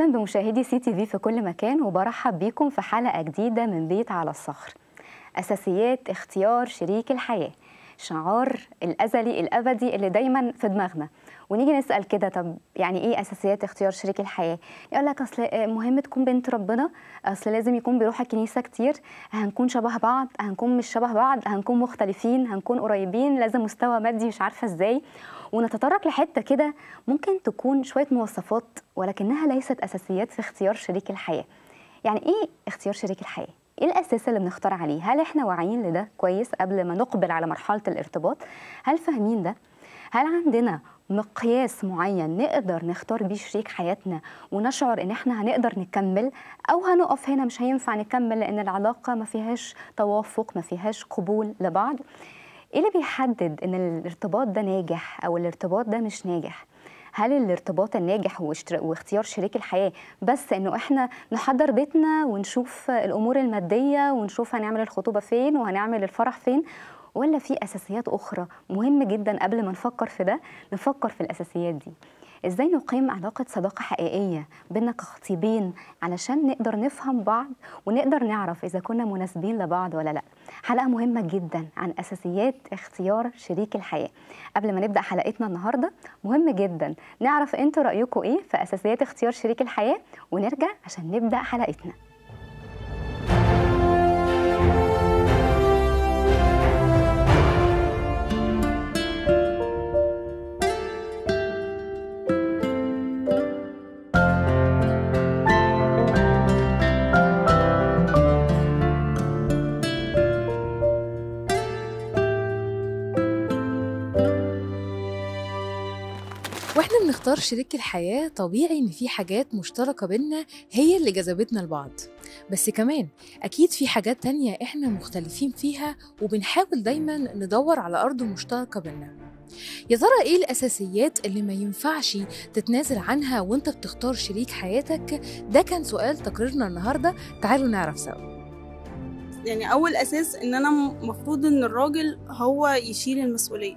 اهلا بمشاهدي سي تي في في كل مكان وبرحب بيكم في حلقه جديده من بيت على الصخر اساسيات اختيار شريك الحياه شعار الازلي الابدي اللي دايما في دماغنا ونيجي نسال كده طب يعني ايه اساسيات اختيار شريك الحياه يقول لك اصل آه، مهم تكون بنت ربنا اصل لازم يكون بيروح الكنيسه كتير هنكون شبه بعض هنكون مش شبه بعض هنكون مختلفين هنكون قريبين لازم مستوى مادي مش عارفه ازاي ونتطرق لحته كده ممكن تكون شويه مواصفات ولكنها ليست اساسيات في اختيار شريك الحياه يعني ايه اختيار شريك الحياه ايه الاساس اللي بنختار عليه هل احنا واعيين لده كويس قبل ما نقبل على مرحله الارتباط هل فاهمين ده هل عندنا مقياس معين نقدر نختار بيه شريك حياتنا ونشعر ان احنا هنقدر نكمل او هنقف هنا مش هينفع نكمل لان العلاقه ما فيهاش توافق ما فيهاش قبول لبعض ايه اللي بيحدد ان الارتباط ده ناجح او الارتباط ده مش ناجح هل الارتباط الناجح واختيار شريك الحياه بس انه احنا نحضر بيتنا ونشوف الامور الماديه ونشوف هنعمل الخطوبه فين وهنعمل الفرح فين ولا في اساسيات اخرى مهم جدا قبل ما نفكر في ده نفكر في الاساسيات دي ازاي نقيم علاقه صداقه حقيقيه بينا كخطيبين علشان نقدر نفهم بعض ونقدر نعرف اذا كنا مناسبين لبعض ولا لا حلقه مهمه جدا عن اساسيات اختيار شريك الحياه قبل ما نبدا حلقتنا النهارده مهم جدا نعرف انتوا رايكم ايه في اساسيات اختيار شريك الحياه ونرجع عشان نبدا حلقتنا اختار شريك الحياة طبيعي إن في حاجات مشتركة بينا هي اللي جذبتنا لبعض بس كمان أكيد في حاجات تانية إحنا مختلفين فيها وبنحاول دايما ندور على أرض مشتركة بينا يا ترى إيه الأساسيات اللي ما ينفعش تتنازل عنها وإنت بتختار شريك حياتك ده كان سؤال تقريرنا النهاردة تعالوا نعرف سوا يعني اول اساس ان انا المفروض ان الراجل هو يشيل المسؤوليه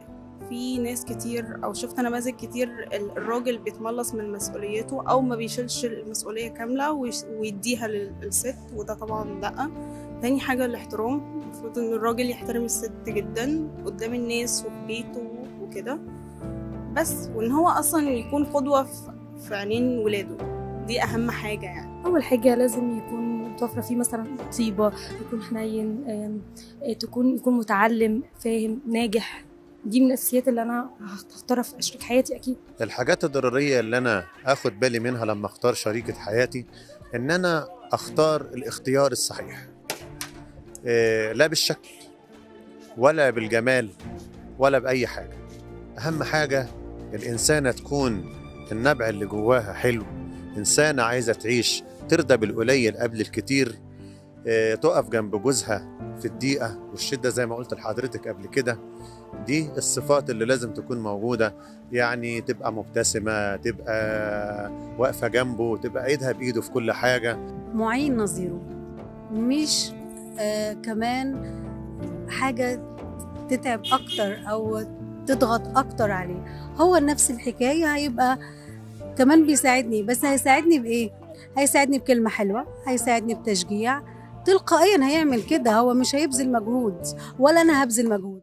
في ناس كتير او شفت نماذج كتير الراجل بيتملص من مسؤوليته او ما بيشيلش المسؤوليه كامله ويديها للست وده طبعا لا تاني حاجه الاحترام المفروض ان الراجل يحترم الست جدا قدام الناس وفي بيته وكده بس وان هو اصلا يكون قدوه في عينين ولاده دي اهم حاجه يعني اول حاجه لازم يكون متوفرة فيه مثلا طيبة يكون حنين آه، تكون يكون متعلم فاهم ناجح دي من الاساسيات اللي انا هختارها في شريك حياتي اكيد الحاجات الضروريه اللي انا اخد بالي منها لما اختار شريكه حياتي ان انا اختار الاختيار الصحيح إيه لا بالشكل ولا بالجمال ولا باي حاجه اهم حاجه الانسانه تكون النبع اللي جواها حلو انسانه عايزه تعيش ترضى بالقليل قبل الكتير آه، تقف جنب جوزها في الضيقه والشده زي ما قلت لحضرتك قبل كده دي الصفات اللي لازم تكون موجوده يعني تبقى مبتسمه تبقى واقفه جنبه تبقى ايدها بايده في كل حاجه معين نظيره مش آه كمان حاجه تتعب اكتر او تضغط اكتر عليه هو نفس الحكايه هيبقى كمان بيساعدني بس هيساعدني بايه هيساعدني بكلمه حلوه هيساعدني بتشجيع تلقائيا هيعمل كده هو مش هيبذل مجهود ولا انا هبذل مجهود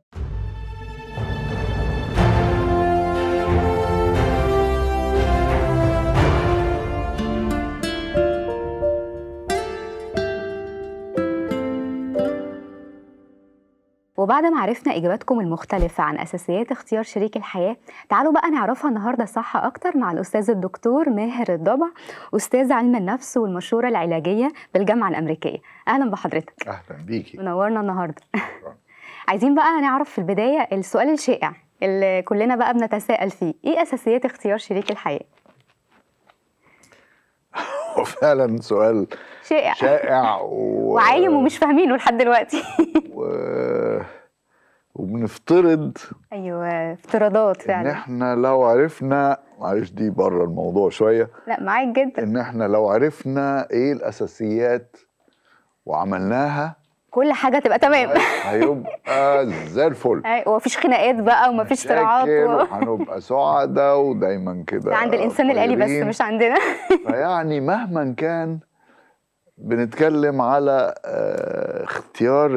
وبعد ما عرفنا إجاباتكم المختلفة عن أساسيات اختيار شريك الحياة تعالوا بقى نعرفها النهاردة صح أكتر مع الأستاذ الدكتور ماهر الضبع أستاذ علم النفس والمشورة العلاجية بالجامعة الأمريكية أهلا بحضرتك أهلا بيكي منورنا النهاردة عايزين بقى نعرف في البداية السؤال الشائع اللي كلنا بقى بنتساءل فيه إيه أساسيات اختيار شريك الحياة؟ هو فعلا سؤال شائع شائع و... وعايم ومش فاهمينه لحد دلوقتي و... وبنفترض ايوه افتراضات فعلا ان احنا لو عرفنا معلش دي بره الموضوع شويه لا معاك جدا ان احنا لو عرفنا ايه الاساسيات وعملناها كل حاجه تبقى تمام هيبقى زي الفل ايوه ومفيش خناقات بقى ومفيش صراعات وهنبقى سعداء ودايما كده عند الانسان الالي بس مش عندنا فيعني مهما كان بنتكلم على آه، اختيار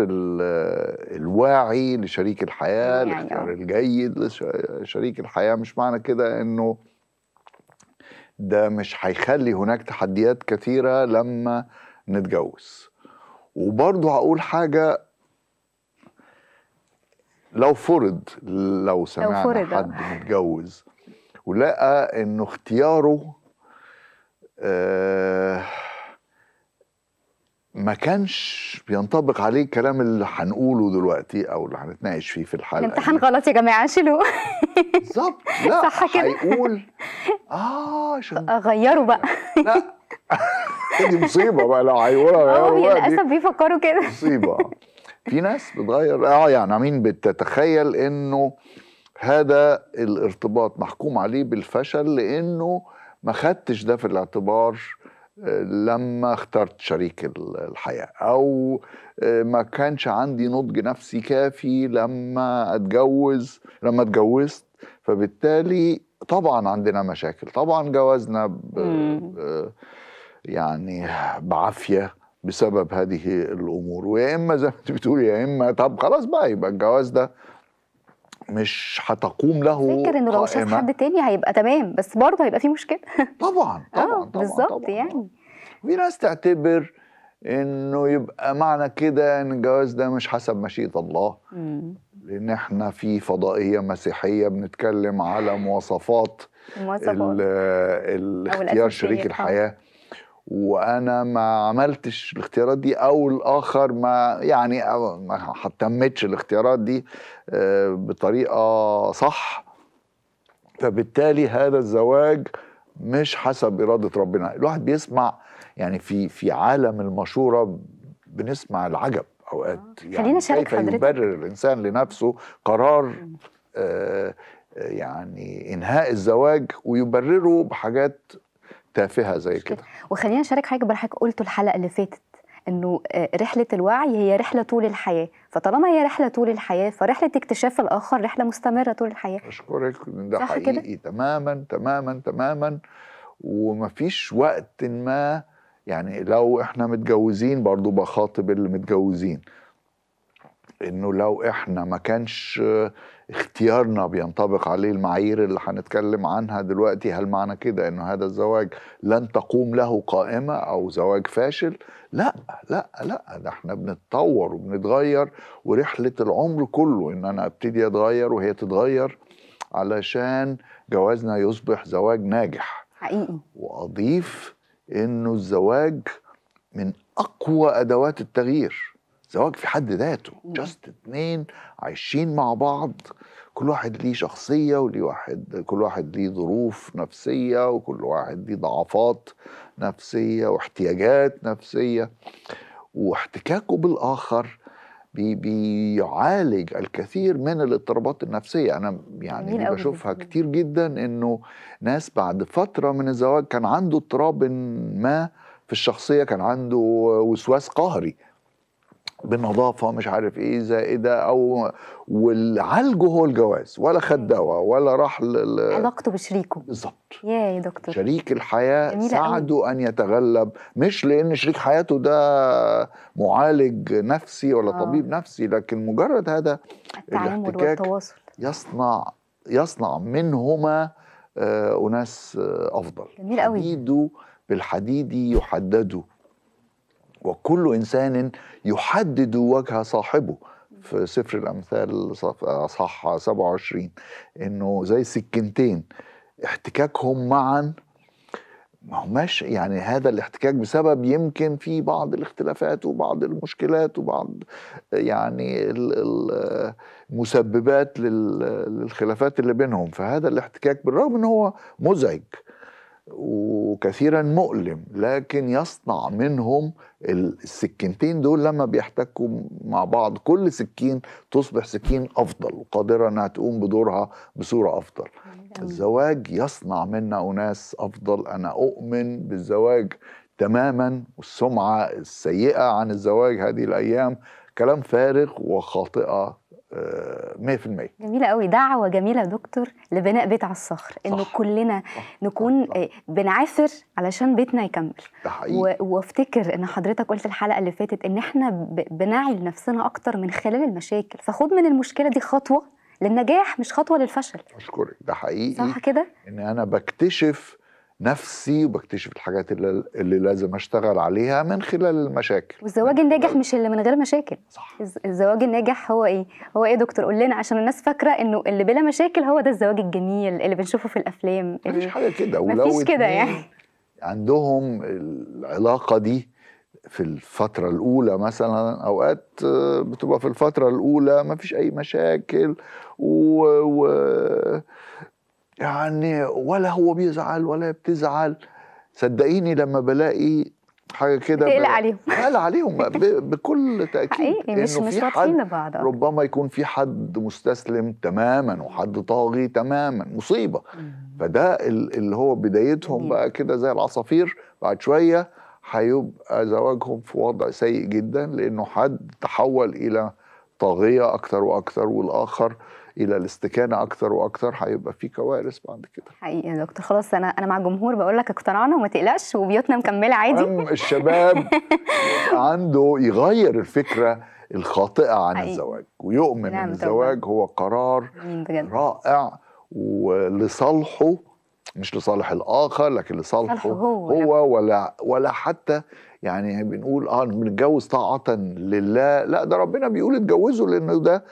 الواعي لشريك الحياه يعني، الاختيار آه. الجيد لشريك الحياه مش معنى كده انه ده مش هيخلي هناك تحديات كثيره لما نتجوز وبرضه هقول حاجه لو فرض لو سمعنا لو آه. حد متجوز ولقى انه اختياره آه ما كانش بينطبق عليه الكلام اللي هنقوله دلوقتي او اللي هنتناقش فيه في الحلقه الامتحان غلط يا جماعه شيلوه بالظبط لا صح كده هيقول اه عشان غيره بقى لا دي مصيبه بقى لو هيقولها اه للاسف بيفكروا كده مصيبه في ناس بتغير اه يعني مين بتتخيل انه هذا الارتباط محكوم عليه بالفشل لانه ما خدتش ده في الاعتبار آه، لما اخترت شريك الحياة أو آه، ما كانش عندي نضج نفسي كافي لما أتجوز لما اتجوزت فبالتالي طبعا عندنا مشاكل طبعا جوازنا ب... يعني بعافيه بسبب هذه الامور ويا اما زي ما انت بتقول يا اما طب خلاص بقى يبقى الجواز ده مش هتقوم له فكر انه لو شاف حد تاني هيبقى تمام بس برضه هيبقى في مشكله آه، طبعا طبعا, بالظبط يعني في ناس تعتبر انه يبقى معنى كده ان الجواز ده مش حسب مشيئه الله لان احنا في فضائيه مسيحيه بنتكلم على مواصفات مواصفات الاختيار شريك الحياه وانا ما عملتش الاختيارات دي او الاخر ما يعني ما تمتش الاختيارات دي آه، بطريقه صح فبالتالي هذا الزواج مش حسب اراده ربنا الواحد بيسمع يعني في في عالم المشوره بنسمع العجب اوقات آه. يعني كيف يبرر الانسان لنفسه قرار آه، يعني انهاء الزواج ويبرره بحاجات تافهه زي كده وخلينا نشارك حاجه برحك قلته الحلقه اللي فاتت انه آه، رحله الوعي هي رحله طول الحياه فطالما هي رحله طول الحياه فرحله اكتشاف الاخر رحله مستمره طول الحياه اشكرك ده ده حقيقي كده؟ تماما تماما تماما ومفيش وقت ما يعني لو احنا متجوزين برضو بخاطب اللي متجوزين انه لو احنا ما كانش آه، اختيارنا بينطبق عليه المعايير اللي هنتكلم عنها دلوقتي هل معنى كده انه هذا الزواج لن تقوم له قائمه او زواج فاشل لا لا لا ده احنا بنتطور وبنتغير ورحله العمر كله ان انا ابتدي اتغير وهي تتغير علشان جوازنا يصبح زواج ناجح حقيقي واضيف انه الزواج من اقوى ادوات التغيير زواج في حد ذاته جاست اتنين عايشين مع بعض كل واحد ليه شخصية وليه واحد كل واحد ليه ظروف نفسية وكل واحد ليه ضعفات نفسية واحتياجات نفسية واحتكاكه بالآخر بي بيعالج الكثير من الاضطرابات النفسية أنا يعني بشوفها جداً. كتير جدا إنه ناس بعد فترة من الزواج كان عنده اضطراب ما في الشخصية كان عنده وسواس قهري بالنظافه مش عارف ايه زائده او والعالجه هو الجواز ولا خد دواء ولا راح لل... علاقته بشريكه بالظبط يا يا دكتور شريك الحياه ساعده أوي. ان يتغلب مش لان شريك حياته ده معالج نفسي ولا آه. طبيب نفسي لكن مجرد هذا الاحتكاك والتواصل. يصنع يصنع منهما آه، اناس آه، افضل جميل قوي بالحديد يحدده وكل إنسان يحدد وجه صاحبه في سفر الأمثال صح 27 إنه زي سكينتين احتكاكهم معا ما هماش يعني هذا الاحتكاك بسبب يمكن في بعض الاختلافات وبعض المشكلات وبعض يعني المسببات للخلافات اللي بينهم فهذا الاحتكاك بالرغم ان هو مزعج وكثيرا مؤلم لكن يصنع منهم السكينتين دول لما بيحتكوا مع بعض كل سكين تصبح سكين افضل وقادره انها تقوم بدورها بصوره افضل الزواج يصنع منا اناس افضل انا اؤمن بالزواج تماما والسمعه السيئه عن الزواج هذه الايام كلام فارغ وخاطئه 100% جميله قوي دعوه جميله يا دكتور لبناء بيت على الصخر انه كلنا صح. نكون صح. آه، بنعافر علشان بيتنا يكمل ده حقيقي و... وافتكر ان حضرتك قلت الحلقه اللي فاتت ان احنا ب... بنعي لنفسنا اكتر من خلال المشاكل فخد من المشكله دي خطوه للنجاح مش خطوه للفشل اشكرك ده حقيقي صح كده ان انا بكتشف نفسي وبكتشف الحاجات اللي, اللي لازم اشتغل عليها من خلال المشاكل والزواج يعني الناجح مش اللي من غير مشاكل صح الزواج الناجح هو ايه هو ايه دكتور قول لنا عشان الناس فاكره انه اللي بلا مشاكل هو ده الزواج الجميل اللي بنشوفه في الافلام مفيش حاجه كده ولو كده يعني عندهم العلاقه دي في الفترة الأولى مثلا أوقات بتبقى في الفترة الأولى مفيش أي مشاكل و... و... يعني ولا هو بيزعل ولا بتزعل صدقيني لما بلاقي حاجه كده بقلق عليهم بقلق عليهم بكل تاكيد حقيقي مش مش واثقين لبعض ربما يكون في حد مستسلم تماما وحد طاغي تماما مصيبه فده اللي هو بدايتهم بقى كده زي العصافير بعد شويه هيبقى زواجهم في وضع سيء جدا لانه حد تحول الى طاغيه اكثر واكثر والاخر الى الاستكانه اكتر واكتر هيبقى في كوارث بعد كده حقيقي يا دكتور خلاص انا انا مع الجمهور بقول لك اقتنعنا وما تقلقش وبيوتنا مكمله عادي الشباب عنده يغير الفكره الخاطئه عن حقيقي. الزواج ويؤمن نعم ان الزواج هو قرار بجد. رائع ولصالحه مش لصالح الاخر لكن لصالحه هو, هو ولا ولا حتى يعني بنقول اه بنتجوز طاعه لله لا ده ربنا بيقول اتجوزوا لانه ده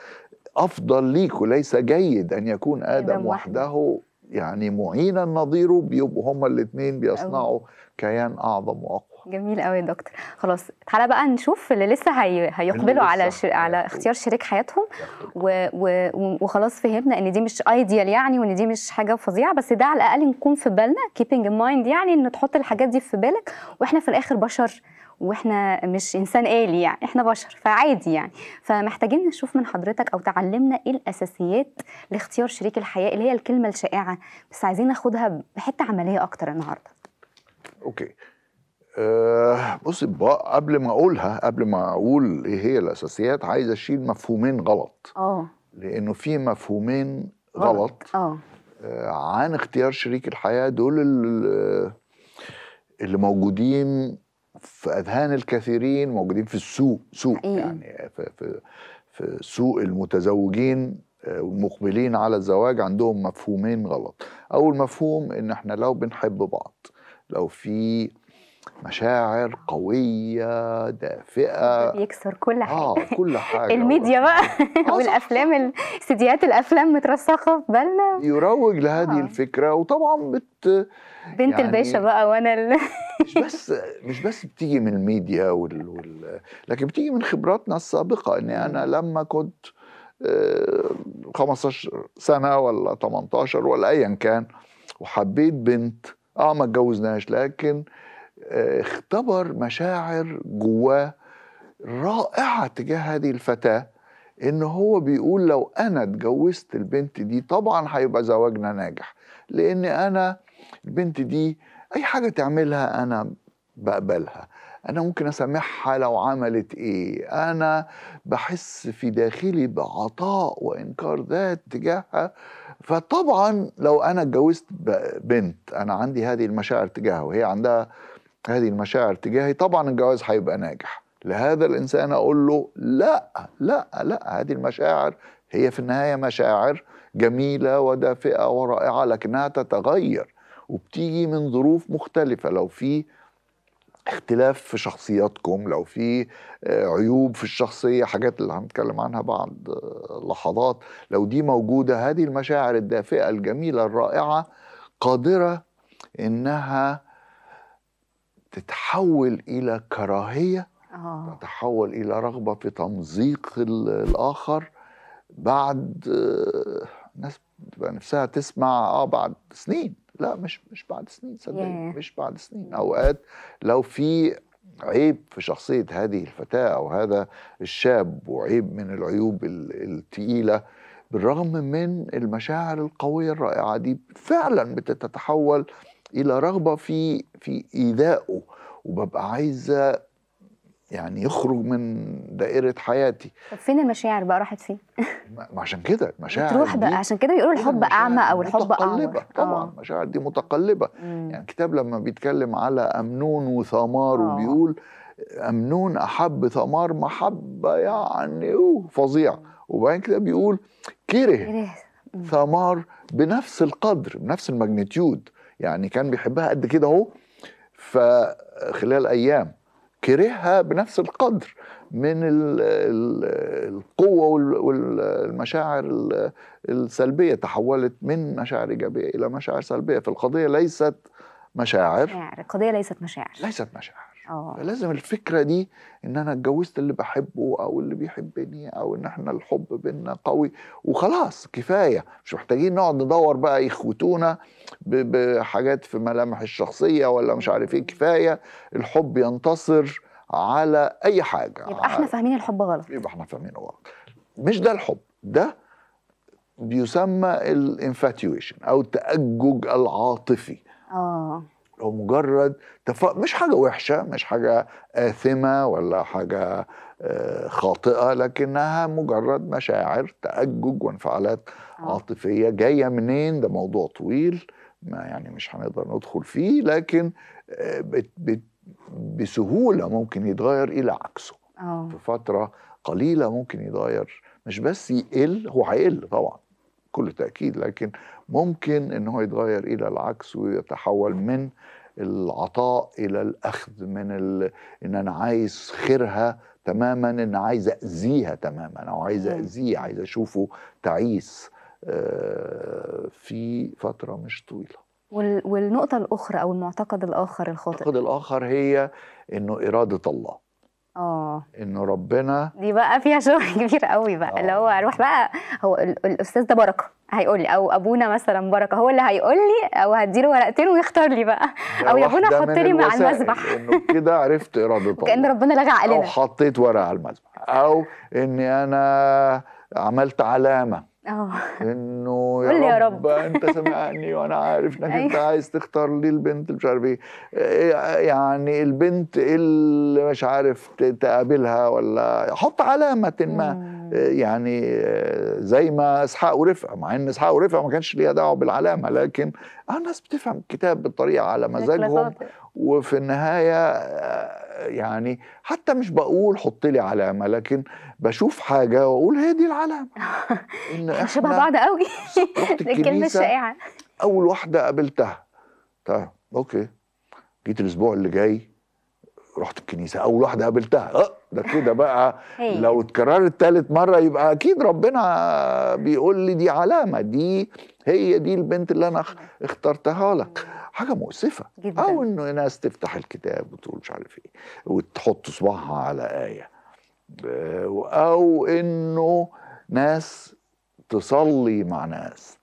أفضل ليك وليس جيد أن يكون آدم وحده يعني معينا نظيره بيبقوا هما الاثنين بيصنعوا كيان أعظم وأقوى جميل قوي يا دكتور خلاص تعالى بقى نشوف اللي لسه هي... هيقبلوا على ش... على اختيار شريك حياتهم و... و... وخلاص فهمنا ان دي مش ايديال يعني وان دي مش حاجه فظيعه بس ده على الاقل نكون في بالنا كيبنج ان مايند يعني ان تحط الحاجات دي في بالك واحنا في الاخر بشر واحنا مش انسان آلي يعني احنا بشر فعادي يعني فمحتاجين نشوف من حضرتك او تعلمنا ايه الاساسيات لاختيار شريك الحياه اللي هي الكلمه الشائعه بس عايزين ناخدها بحته عمليه اكتر النهارده اوكي أه بصي قبل ما اقولها قبل ما اقول ايه هي الاساسيات عايز اشيل مفهومين غلط اه لانه في مفهومين غلط آه. اه عن اختيار شريك الحياه دول اللي موجودين في اذهان الكثيرين موجودين في السوق سوق حقيقي. يعني في, في في سوق المتزوجين والمقبلين آه، على الزواج عندهم مفهومين غلط اول مفهوم ان احنا لو بنحب بعض لو في مشاعر قوية دافئة بيكسر كل حاجة آه كل حاجة الميديا بقى والأفلام استديوهات الأفلام مترسخة في بالنا يروج لهذه آه. الفكرة وطبعا بت بنت يعني الباشا بقى وأنا ال... مش بس مش بس بتيجي من الميديا وال, وال... لكن بتيجي من خبراتنا السابقه اني انا لما كنت 15 آه، سنه ولا 18 ولا ايا كان وحبيت بنت اه ما اتجوزناش لكن آه، اختبر مشاعر جواه رائعه تجاه هذه الفتاه ان هو بيقول لو انا اتجوزت البنت دي طبعا هيبقى زواجنا ناجح لان انا البنت دي اي حاجه تعملها انا بقبلها انا ممكن اسامحها لو عملت ايه انا بحس في داخلي بعطاء وانكار ذات تجاهها فطبعا لو انا اتجوزت بنت انا عندي هذه المشاعر تجاهها وهي عندها هذه المشاعر تجاهي طبعا الجواز هيبقى ناجح لهذا الانسان اقول له لا لا لا هذه المشاعر هي في النهايه مشاعر جميله ودافئه ورائعه لكنها تتغير وبتيجي من ظروف مختلفه لو في اختلاف في شخصياتكم لو في آه، عيوب في الشخصية حاجات اللي هنتكلم عنها بعد آه، لحظات لو دي موجودة هذه المشاعر الدافئة الجميلة الرائعة قادرة إنها تتحول إلى كراهية آه. تتحول إلى رغبة في تمزيق الآخر بعد ناس نفسها تسمع اه بعد سنين لا مش مش بعد سنين صدقني yeah. مش بعد سنين اوقات لو في عيب في شخصيه هذه الفتاه او هذا الشاب وعيب من العيوب الثقيله بالرغم من المشاعر القويه الرائعه دي فعلا بتتحول الى رغبه في في ايذائه وببقى عايزه يعني يخرج من دائرة حياتي طب فين المشاعر بقى راحت فين؟ عشان كده المشاعر تروح بقى عشان كده بيقولوا الحب أعمى أو الحب متقلبة طبعا المشاعر دي متقلبة مم. يعني الكتاب لما بيتكلم على أمنون وثمار آه. وبيقول أمنون أحب ثمار محبة يعني فظيع وبعدين كده بيقول كره ثمار بنفس القدر بنفس الماجنتيود يعني كان بيحبها قد كده أهو فخلال أيام كرهها بنفس القدر من القوة والمشاعر السلبية تحولت من مشاعر إيجابية إلى مشاعر سلبية فالقضية ليست مشاعر القضية ليست مشاعر ليست مشاعر أوه. فلازم الفكره دي ان انا اتجوزت اللي بحبه او اللي بيحبني او ان احنا الحب بينا قوي وخلاص كفايه مش محتاجين نقعد ندور بقى يخوتونا بحاجات في ملامح الشخصيه ولا مش عارف ايه كفايه الحب ينتصر على اي حاجه يبقى احنا فاهمين الحب غلط يبقى احنا فاهمينه غلط مش ده الحب ده بيسمى الانفاتيويشن او التاجج العاطفي اه هو مجرد تف... مش حاجة وحشة مش حاجة آثمة آه، ولا حاجة آه، خاطئة لكنها مجرد مشاعر تأجج وانفعالات آه. عاطفية جاية منين ده موضوع طويل ما يعني مش هنقدر ندخل فيه لكن بت... بت... بسهولة ممكن يتغير إلى عكسه أوه. في فترة قليلة ممكن يتغير مش بس يقل هو هيقل طبعا بكل تاكيد لكن ممكن ان هو يتغير الى العكس ويتحول من العطاء الى الاخذ من ال... ان انا عايز خيرها تماما ان عايز اذيها تماما او عايز اذيه عايز اشوفه تعيس آه، في فتره مش طويله والنقطه الاخرى او المعتقد الاخر الخاطئ المعتقد الاخر هي انه اراده الله اه انه ربنا دي بقى فيها شغل كبير قوي بقى اللي هو اروح آه. بقى هو الاستاذ ده بركه هيقول لي او ابونا مثلا بركه هو اللي هيقول لي او هديله ورقتين ويختار لي بقى او يا ابونا حط لي على المذبح انه كده عرفت اراده الله كان ربنا لغى علينا او حطيت ورقه على المذبح او اني انا عملت علامه اه انه يا, يا رب, رب. انت سامعني وانا عارف انك أيوه. انت عايز تختار لي البنت مش عارف إيه. ايه يعني البنت اللي مش عارف تقابلها ولا حط علامه ما آه، يعني آه، زي ما اسحاق ورفقه مع ان اسحاق ورفقه ما كانش ليها دعوه بالعلامه لكن الناس بتفهم الكتاب بالطريقه على مزاجهم وفي النهايه آه، يعني حتى مش بقول حط لي علامه لكن بشوف حاجه واقول هي دي العلامه ان احنا شبه بعض قوي الكلمه الشائعه اول واحده قابلتها طيب اوكي جيت الاسبوع اللي جاي رحت الكنيسه اول واحده قابلتها اه ده كده بقى لو اتكررت تالت مره يبقى اكيد ربنا بيقول لي دي علامه دي هي دي البنت اللي انا اخترتها لك حاجه مؤسفه جدا. او انه ناس تفتح الكتاب وتقول مش عارف ايه وتحط صباعها على ايه او انه ناس تصلي مع ناس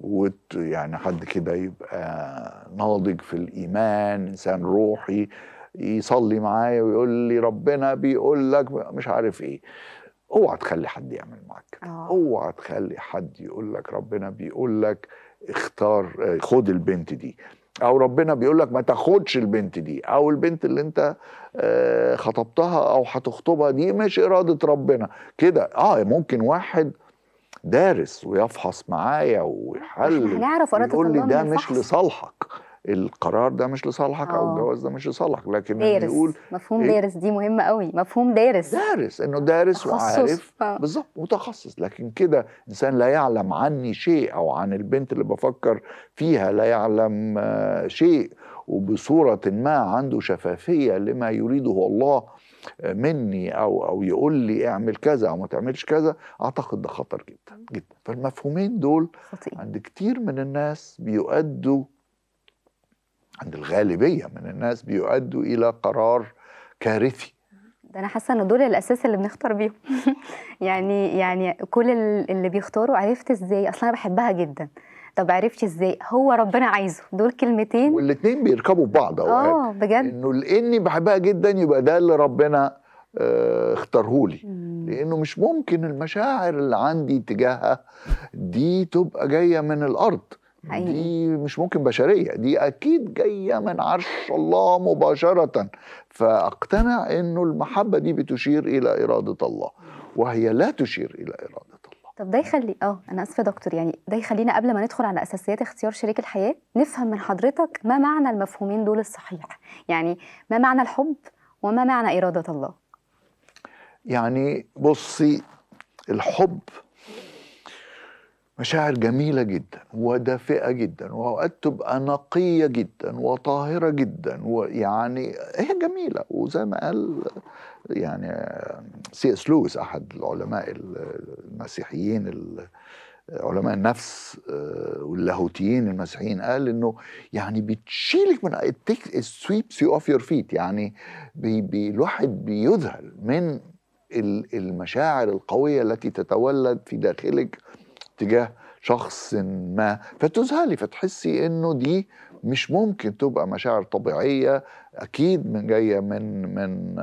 وت يعني حد كده يبقى ناضج في الايمان انسان روحي يصلي معايا ويقول لي ربنا بيقول لك مش عارف ايه اوعى تخلي حد يعمل معاك كده آه. اوعى تخلي حد يقول لك ربنا بيقول لك اختار آه، خد البنت دي او ربنا بيقول لك ما تاخدش البنت دي او البنت اللي انت آه، خطبتها او هتخطبها دي مش اراده ربنا كده اه ممكن واحد دارس ويفحص معايا ويحلل يقول لي ده مش لصالحك القرار ده مش لصالحك أوه. او آه. الجواز ده مش لصالحك لكن دارس. يقول مفهوم إيه؟ دارس دي مهمه قوي مفهوم دارس دارس انه دارس وعارف آه. بالظبط متخصص لكن كده انسان لا يعلم عني شيء او عن البنت اللي بفكر فيها لا يعلم آه، شيء وبصوره ما عنده شفافيه لما يريده الله مني او او يقول لي اعمل كذا او ما تعملش كذا اعتقد ده خطر جدا جدا فالمفهومين دول خطير. عند كتير من الناس بيؤدوا عند الغالبية من الناس بيؤدوا إلى قرار كارثي ده انا حاسه ان دول الاساس اللي بنختار بيهم يعني يعني كل اللي بيختاروا عرفت ازاي اصلا انا بحبها جدا طب عرفت ازاي هو ربنا عايزه دول كلمتين والاتنين بيركبوا ببعض اوقات اه بجد انه لاني بحبها جدا يبقى ده اللي ربنا آه، اختاره لي لانه مش ممكن المشاعر اللي عندي تجاهها دي تبقى جايه من الارض حقيقي. دي مش ممكن بشريه دي اكيد جايه من عرش الله مباشره فاقتنع انه المحبه دي بتشير الى اراده الله وهي لا تشير الى اراده الله طب ده يخلي اه انا اسفه دكتور يعني ده يخلينا قبل ما ندخل على اساسيات اختيار شريك الحياه نفهم من حضرتك ما معنى المفهومين دول الصحيح يعني ما معنى الحب وما معنى اراده الله يعني بصي الحب مشاعر جميلة جدا ودافئة جدا وأوقات تبقى نقية جدا وطاهرة جدا ويعني هي جميلة وزي ما قال يعني سي اس لويس أحد العلماء المسيحيين علماء النفس آه، واللاهوتيين المسيحيين قال انه يعني بتشيلك من سويبس يو اوف يور فيت يعني بي بي الواحد بيذهل من المشاعر القويه التي تتولد في داخلك تجاه شخص ما فتذهلي فتحسي انه دي مش ممكن تبقى مشاعر طبيعيه اكيد من جايه من من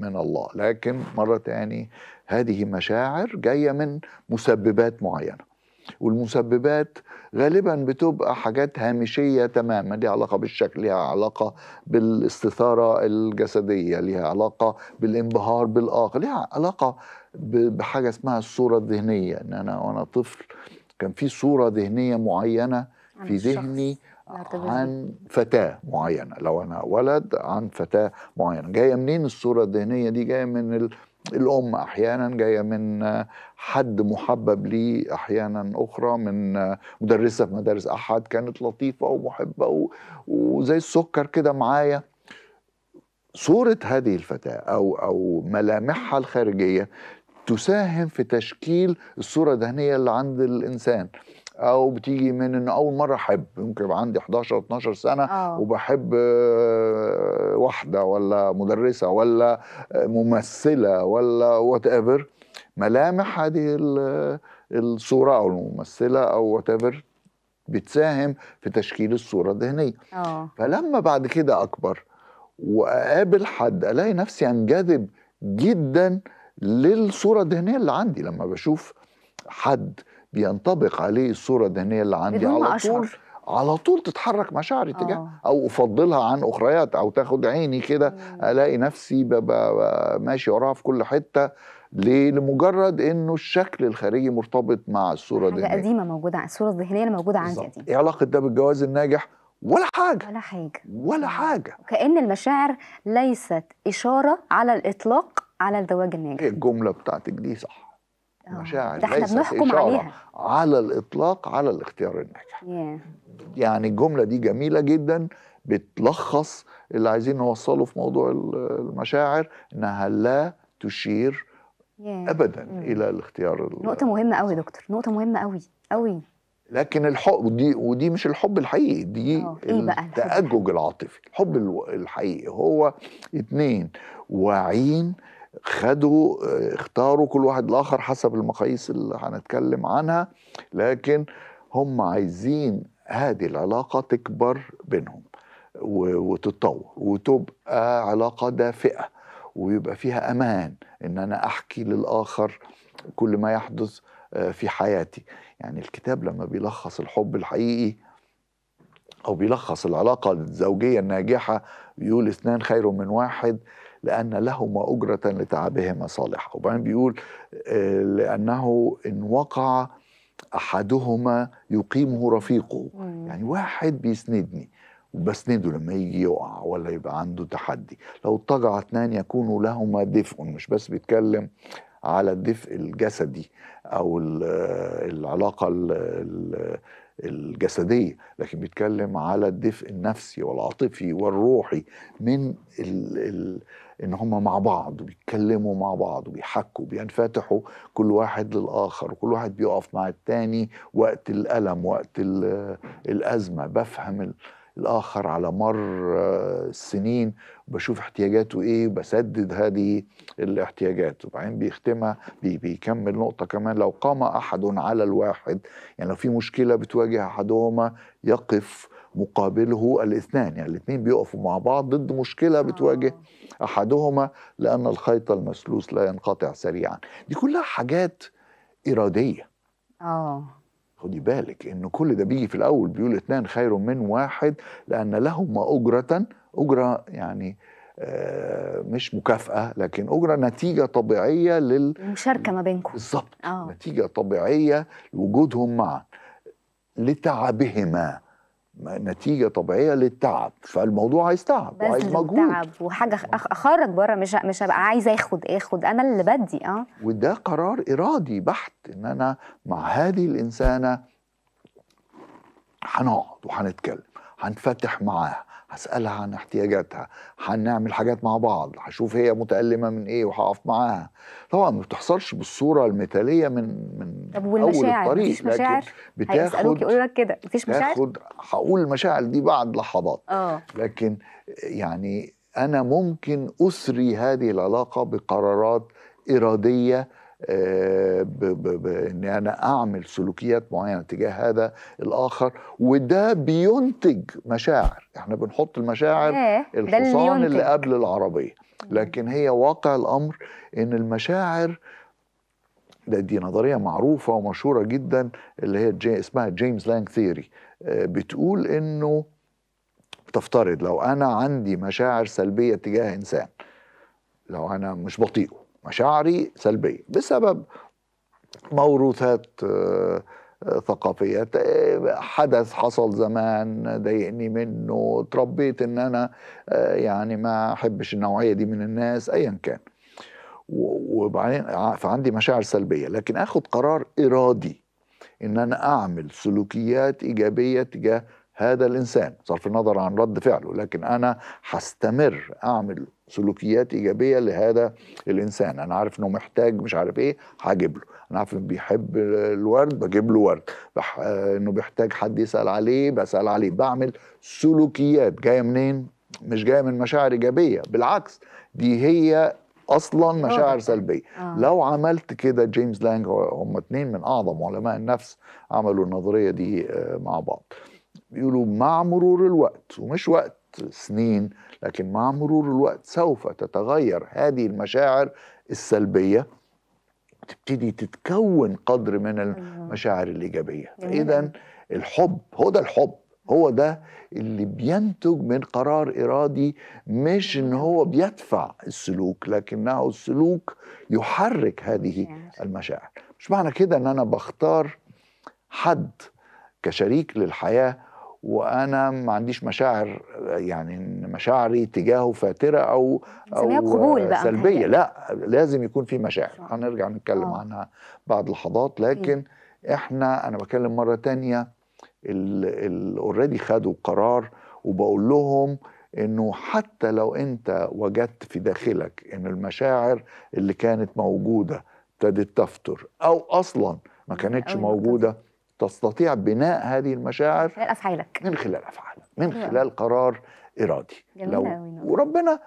من الله لكن مره تاني هذه مشاعر جايه من مسببات معينه والمسببات غالبا بتبقى حاجات هامشيه تماما ليها علاقه بالشكل ليها علاقه بالاستثاره الجسديه ليها علاقه بالانبهار بالاخر ليها علاقه بحاجه اسمها الصوره الذهنيه ان انا وانا طفل كان في صوره ذهنيه معينه في ذهني عن فتاة معينة لو أنا ولد عن فتاة معينة جاية منين الصورة الذهنية دي جاية من الأم أحيانا جاية من حد محبب لي أحيانا أخرى من مدرسة في مدارس أحد كانت لطيفة ومحبة وزي السكر كده معايا صورة هذه الفتاة أو أو ملامحها الخارجية تساهم في تشكيل الصوره الذهنيه اللي عند الانسان او بتيجي من ان اول مره احب ممكن يبقى عندي 11 12 سنه أوه. وبحب آه، واحده ولا مدرسه ولا آه، ممثله ولا وات ايفر ملامح هذه آه، الصوره او الممثله او وات ايفر بتساهم في تشكيل الصوره الذهنيه فلما بعد كده اكبر واقابل حد الاقي نفسي انجذب جدا للصوره الذهنيه اللي عندي لما بشوف حد بينطبق عليه الصوره الذهنيه اللي عندي على طول على طول تتحرك مشاعري تجاه آه. او افضلها عن اخريات او تاخد عيني كده الاقي نفسي ماشي وراها في كل حته ليه؟ لمجرد انه الشكل الخارجي مرتبط مع الصوره الذهنيه حاجه قديمه موجوده الصوره الذهنيه اللي موجوده عندي قديمه ايه علاقه ده بالجواز الناجح؟ ولا حاجه ولا حاجه ولا آه. حاجه كأن المشاعر ليست اشاره على الاطلاق على الزواج الناجح إيه، الجمله بتاعتك دي صح أوه. مشاعر ده احنا بنحكم إشارة عليها على الاطلاق على الاختيار الناجح yeah. يعني الجمله دي جميله جدا بتلخص اللي عايزين نوصله في موضوع المشاعر انها لا تشير yeah. ابدا mm. الى الاختيار نقطه مهمه قوي يا دكتور نقطه مهمه قوي قوي لكن الحب دي ودي مش الحب الحقيقي دي أوه. إيه التأجج العاطفي الحب الحقيقي هو اتنين واعيين خدوا آه، اختاروا كل واحد الآخر حسب المقاييس اللي هنتكلم عنها لكن هم عايزين هذه العلاقة تكبر بينهم وتتطور وتبقى علاقة دافئة ويبقى فيها أمان إن أنا أحكي للآخر كل ما يحدث آه، في حياتي يعني الكتاب لما بيلخص الحب الحقيقي أو بيلخص العلاقة الزوجية الناجحة يقول اثنان خير من واحد لأن لهما أجرة لتعبهما صالحة وبعدين بيقول آه، لأنه إن وقع أحدهما يقيمه رفيقه مم. يعني واحد بيسندني وبسنده لما يجي يقع ولا يبقى عنده تحدي لو اضطجع اثنان يكون لهما دفء مش بس بيتكلم على الدفء الجسدي او آه، العلاقه الجسديه لكن بيتكلم على الدفء النفسي والعاطفي والروحي من ان هم مع بعض بيتكلموا مع بعض وبيحكوا بينفتحوا كل واحد للاخر وكل واحد بيقف مع التاني وقت الالم وقت الازمه بفهم الاخر على مر السنين بشوف احتياجاته ايه بسدد هذه الاحتياجات وبعدين بيختمها بي بيكمل نقطه كمان لو قام احد على الواحد يعني لو في مشكله بتواجه احدهما يقف مقابله الاثنان يعني الاثنين بيقفوا مع بعض ضد مشكله آه. بتواجه احدهما لان الخيط المسلوس لا ينقطع سريعا دي كلها حاجات اراديه اه خدي بالك ان كل ده بيجي في الاول بيقول اثنان خير من واحد لان لهما اجره اجره يعني آه، مش مكافأة لكن أجرة نتيجة طبيعية لل مشاركة ما بينكم بالظبط آه. نتيجة طبيعية لوجودهم معا لتعبهما نتيجه طبيعيه للتعب فالموضوع عايز تعب وعايز مجهود تعب وحاجه اخرج بره مش مش هبقى عايز اخد اخد انا اللي بدي اه وده قرار ارادي بحت ان انا مع هذه الانسانه هنقعد وهنتكلم هنفتح معاها هسألها عن احتياجاتها هنعمل حاجات مع بعض هشوف هي متألمة من ايه وهقف معاها طبعا ما بتحصلش بالصورة المثالية من من طب والمشاعر أول الطريق مفيش مشاعر هيسألوك يقولوا لك كده مفيش مشاعر هقول المشاعر دي بعد لحظات آه. لكن يعني أنا ممكن أسري هذه العلاقة بقرارات إرادية آه، ان انا اعمل سلوكيات معينه تجاه هذا الاخر وده بينتج مشاعر احنا بنحط المشاعر الحصان اللي قبل العربيه لكن هي واقع الامر ان المشاعر ده دي نظريه معروفه ومشهوره جدا اللي هي جي اسمها جيمس لانج ثيوري آه، بتقول انه تفترض لو انا عندي مشاعر سلبيه تجاه انسان لو انا مش بطيئه مشاعري سلبية بسبب موروثات آه، آه، ثقافية آه، حدث حصل زمان ضايقني منه تربيت ان انا يعني ما احبش النوعية دي من الناس ايا كان وبعدين فعندي مشاعر سلبية لكن اخد قرار ارادي ان انا اعمل سلوكيات ايجابية تجاه هذا الانسان صرف النظر عن رد فعله لكن انا هستمر اعمل سلوكيات ايجابيه لهذا الانسان انا عارف انه محتاج مش عارف ايه هجيب له انا عارف انه بيحب الورد بجيب له ورد بح... آه، انه بيحتاج حد يسال عليه بسال عليه بعمل سلوكيات جايه منين مش جايه من مشاعر ايجابيه بالعكس دي هي اصلا مشاعر سلبيه آه. لو عملت كده جيمس لانج هم اتنين من اعظم علماء النفس عملوا النظريه دي آه، مع بعض بيقولوا مع مرور الوقت ومش وقت سنين لكن مع مرور الوقت سوف تتغير هذه المشاعر السلبيه تبتدي تتكون قدر من المشاعر الايجابيه فاذا الحب هو ده الحب هو ده اللي بينتج من قرار ارادي مش ان هو بيدفع السلوك لكنه السلوك يحرك هذه المشاعر مش معنى كده ان انا بختار حد كشريك للحياه وانا ما عنديش مشاعر يعني مشاعري تجاهه فاتره او او قبول بقى سلبيه لا لازم يكون في مشاعر هنرجع نتكلم أوه. عنها بعد لحظات لكن إيه. احنا انا بكلم مره تانية اوريدي خدوا قرار وبقول لهم انه حتى لو انت وجدت في داخلك ان المشاعر اللي كانت موجوده ابتدت تفتر او اصلا ما كانتش أيوة، موجوده تستطيع بناء هذه المشاعر من خلال افعالك من خلال افعالك من نعم. خلال قرار ارادي لو نعم. وربنا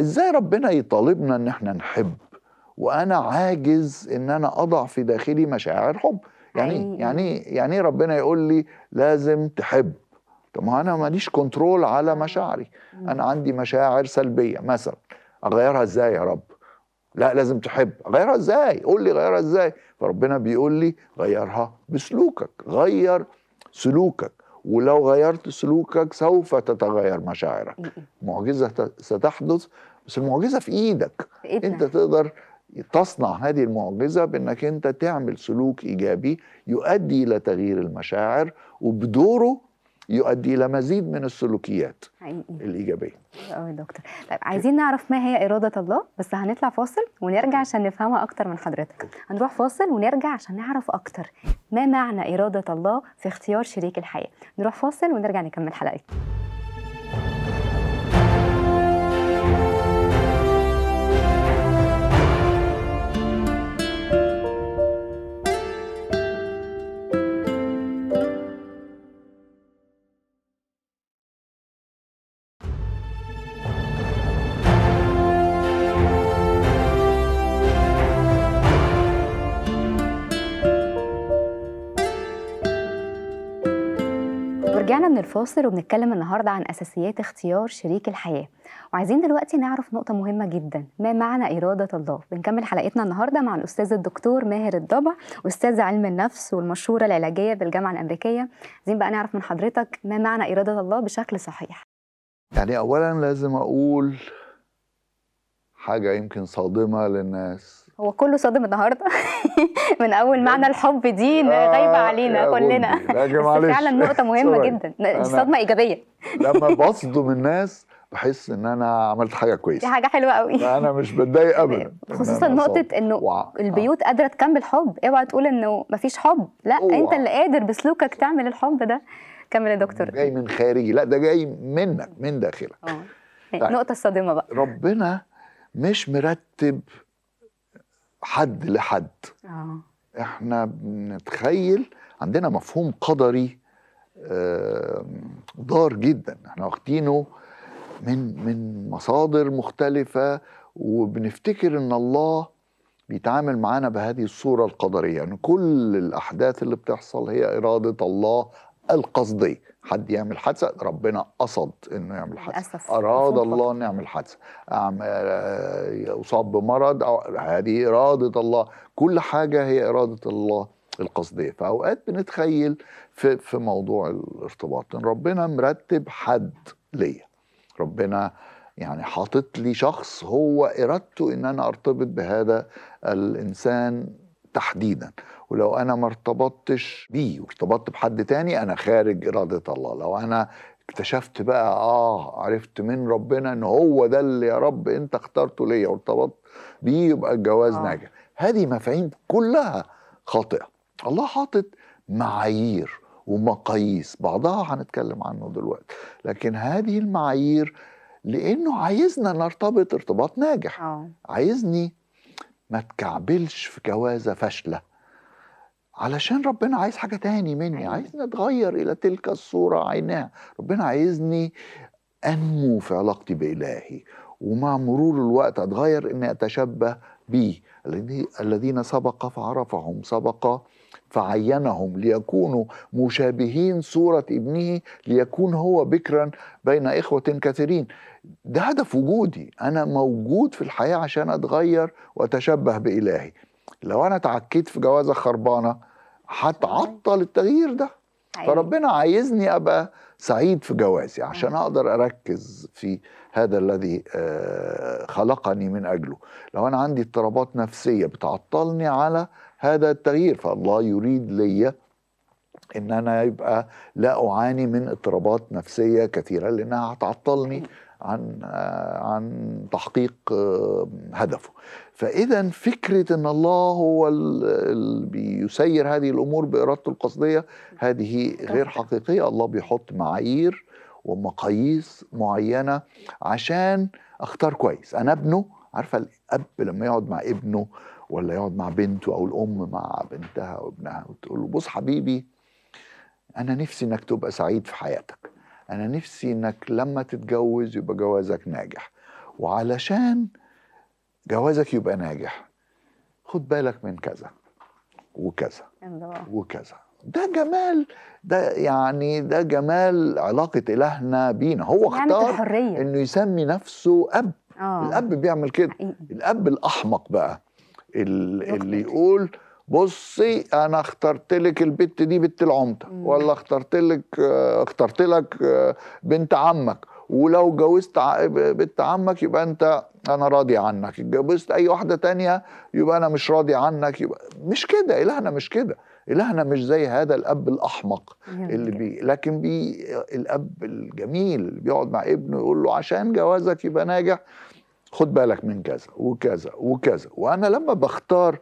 ازاي ربنا يطالبنا ان احنا نحب وانا عاجز ان انا اضع في داخلي مشاعر حب يعني يعني يعني ربنا يقول لي لازم تحب طب ما انا ماليش كنترول على نعم. مشاعري انا عندي مشاعر سلبيه مثلا اغيرها ازاي يا رب لا لازم تحب غيرها ازاي قول لي غيرها ازاي فربنا بيقول لي غيرها بسلوكك غير سلوكك ولو غيرت سلوكك سوف تتغير مشاعرك معجزة ستحدث بس المعجزة في ايدك إيه انت تقدر تصنع هذه المعجزة بانك انت تعمل سلوك ايجابي يؤدي الى تغيير المشاعر وبدوره يؤدي الى مزيد من السلوكيات حقيقي. الايجابيه قوي دكتور طيب عايزين نعرف ما هي اراده الله بس هنطلع فاصل ونرجع عشان نفهمها اكتر من حضرتك هنروح فاصل ونرجع عشان نعرف اكتر ما معنى اراده الله في اختيار شريك الحياه نروح فاصل ونرجع نكمل حلقتنا من الفاصل وبنتكلم النهارده عن اساسيات اختيار شريك الحياه وعايزين دلوقتي نعرف نقطه مهمه جدا ما معنى اراده الله بنكمل حلقتنا النهارده مع الاستاذ الدكتور ماهر الضبع استاذ علم النفس والمشهوره العلاجيه بالجامعه الامريكيه عايزين بقى نعرف من حضرتك ما معنى اراده الله بشكل صحيح يعني اولا لازم اقول حاجه يمكن صادمه للناس هو كله صادم النهارده من اول معنى الحب دي غايبه آه، علينا كلنا بس فعلا نقطه مهمه جدا دي صدمه ايجابيه لما بصدم الناس بحس ان انا عملت حاجه كويسه دي حاجه حلوه قوي انا مش بتضايق ابدا خصوصا إن نقطه انه وع... البيوت قادره تكمل حب اوعى تقول انه مفيش حب لا أوه. انت اللي قادر بسلوكك تعمل الحب ده كمل يا دكتور جاي من خارجي لا ده جاي منك من داخلك النقطه آه. طيب. الصادمه بقى ربنا مش مرتب حد لحد آه. احنا بنتخيل عندنا مفهوم قدري ضار جدا احنا واخدينه من من مصادر مختلفة وبنفتكر ان الله بيتعامل معانا بهذه الصورة القدرية ان يعني كل الأحداث اللي بتحصل هي إرادة الله القصدية حد يعمل حادثه ربنا قصد انه يعمل حادثه اراد الله انه يعمل حادثه آه، يصاب بمرض او هذه اراده الله كل حاجه هي اراده الله القصديه فاوقات بنتخيل في في موضوع الارتباط ان ربنا مرتب حد ليا ربنا يعني حاطط لي شخص هو ارادته ان انا ارتبط بهذا الانسان تحديدا ولو انا ما ارتبطتش بيه وارتبطت بحد تاني انا خارج اراده الله لو انا اكتشفت بقى اه عرفت من ربنا ان هو ده اللي يا رب انت اخترته ليا وارتبطت بيه يبقى الجواز آه. ناجح هذه مفاهيم كلها خاطئه الله حاطط معايير ومقاييس بعضها هنتكلم عنه دلوقتي لكن هذه المعايير لانه عايزنا نرتبط ارتباط ناجح آه. عايزني ما تكعبلش في جوازه فاشله علشان ربنا عايز حاجه تاني مني أيوة. عايزني اتغير الى تلك الصوره عينها ربنا عايزني انمو في علاقتي بالهي ومع مرور الوقت اتغير اني اتشبه بيه الذين سبق فعرفهم سبق فعينهم ليكونوا مشابهين صورة ابنه ليكون هو بكرا بين إخوة كثيرين ده هدف وجودي أنا موجود في الحياة عشان أتغير وأتشبه بإلهي لو أنا تعكيت في جوازة خربانة هتعطل التغيير ده أيوة. فربنا عايزني ابقى سعيد في جوازي عشان أيوة. اقدر اركز في هذا الذي آه، خلقني من اجله لو انا عندي اضطرابات نفسيه بتعطلني على هذا التغيير فالله يريد ليا ان انا يبقى لا اعاني من اضطرابات نفسيه كثيره لانها هتعطلني أيوة. عن عن تحقيق آه، هدفه فاذا فكره ان الله هو اللي بيسير هذه الامور بارادته القصديه هذه غير حقيقيه الله بيحط معايير ومقاييس معينه عشان اختار كويس انا ابنه عارفه الاب لما يقعد مع ابنه ولا يقعد مع بنته او الام مع بنتها وابنها وتقول له بص حبيبي انا نفسي انك تبقى سعيد في حياتك انا نفسي انك لما تتجوز يبقى جوازك ناجح وعلشان جوازك يبقى ناجح خد بالك من كذا وكذا وكذا ده جمال ده يعني ده جمال علاقة إلهنا بينا هو يعني اختار إنه يسمي نفسه أب أوه. الأب بيعمل كده الأب الأحمق بقى اللي يقول بصي انا اخترت لك البت دي بنت العمده ولا اخترت لك آه، اخترت لك آه، بنت عمك ولو جوزت بنت عمك يبقى انت انا راضي عنك اتجوزت اي واحده تانية يبقى انا مش راضي عنك يبقى مش كده الهنا مش كده الهنا مش زي هذا الاب الاحمق اللي بي لكن بي الاب الجميل اللي بيقعد مع ابنه يقول له عشان جوازك يبقى ناجح خد بالك من كذا وكذا وكذا وانا لما بختار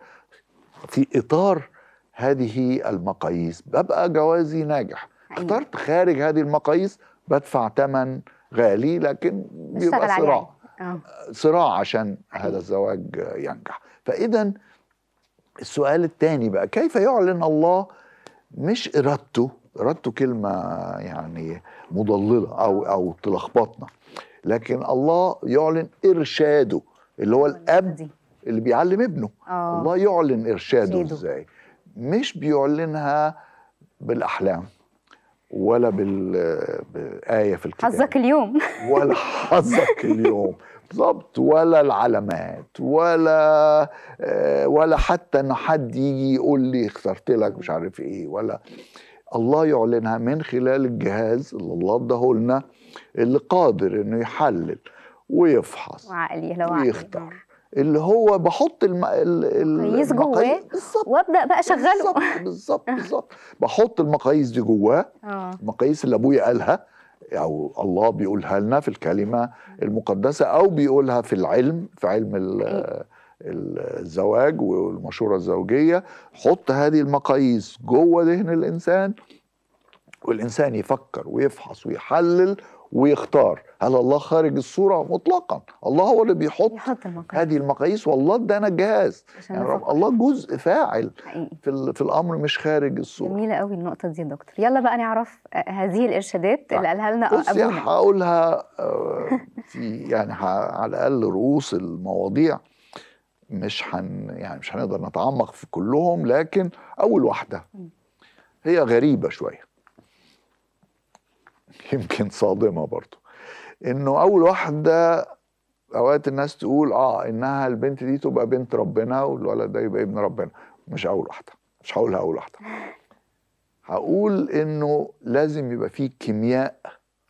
في اطار هذه المقاييس ببقى جوازي ناجح أيوة. اخترت خارج هذه المقاييس بدفع ثمن غالي لكن بيبقى صراع يعني. آه. صراع عشان أيوة. هذا الزواج ينجح فاذا السؤال الثاني بقى كيف يعلن الله مش ارادته ارادته كلمه يعني مضلله او آه. او تلخبطنا لكن الله يعلن ارشاده اللي هو الاب اللي بيعلم ابنه أوه. الله يعلن ارشاده ازاي مش بيعلنها بالاحلام ولا بالآية في الكتاب حظك اليوم ولا حظك اليوم بالظبط ولا العلامات ولا آه، ولا حتى ان حد يجي يقول لي خسرت لك مش عارف ايه ولا الله يعلنها من خلال الجهاز اللي الله اداه لنا اللي قادر انه يحلل ويفحص وعقلي لو ويختار اللي هو بحط الم... المقاييس جواه وابدا بقى اشغله بالظبط بالظبط بالظبط بحط المقاييس دي جواه آه. المقاييس اللي ابويا قالها او الله بيقولها لنا في الكلمه المقدسه او بيقولها في العلم في علم إيه. الزواج والمشوره الزوجيه حط هذه المقاييس جوه ذهن الانسان والانسان يفكر ويفحص ويحلل ويختار هل الله خارج الصورة مطلقا الله هو اللي بيحط هذه المقاييس والله ده أنا الجهاز يعني رب الله جزء فاعل في, في الأمر مش خارج الصورة جميلة قوي النقطة دي يا دكتور يلا بقى نعرف آه، هذه الإرشادات طيب. اللي قالها لنا قبل أبونا يعني هقولها آه، في يعني على الأقل رؤوس المواضيع مش هن يعني مش هنقدر نتعمق في كلهم لكن أول واحدة هي غريبة شوية يمكن صادمه برضه انه اول واحده اوقات الناس تقول اه انها البنت دي تبقى بنت ربنا والولد ده يبقى ابن ربنا مش اول واحده مش هقولها اول واحده هقول انه لازم يبقى فيه كيمياء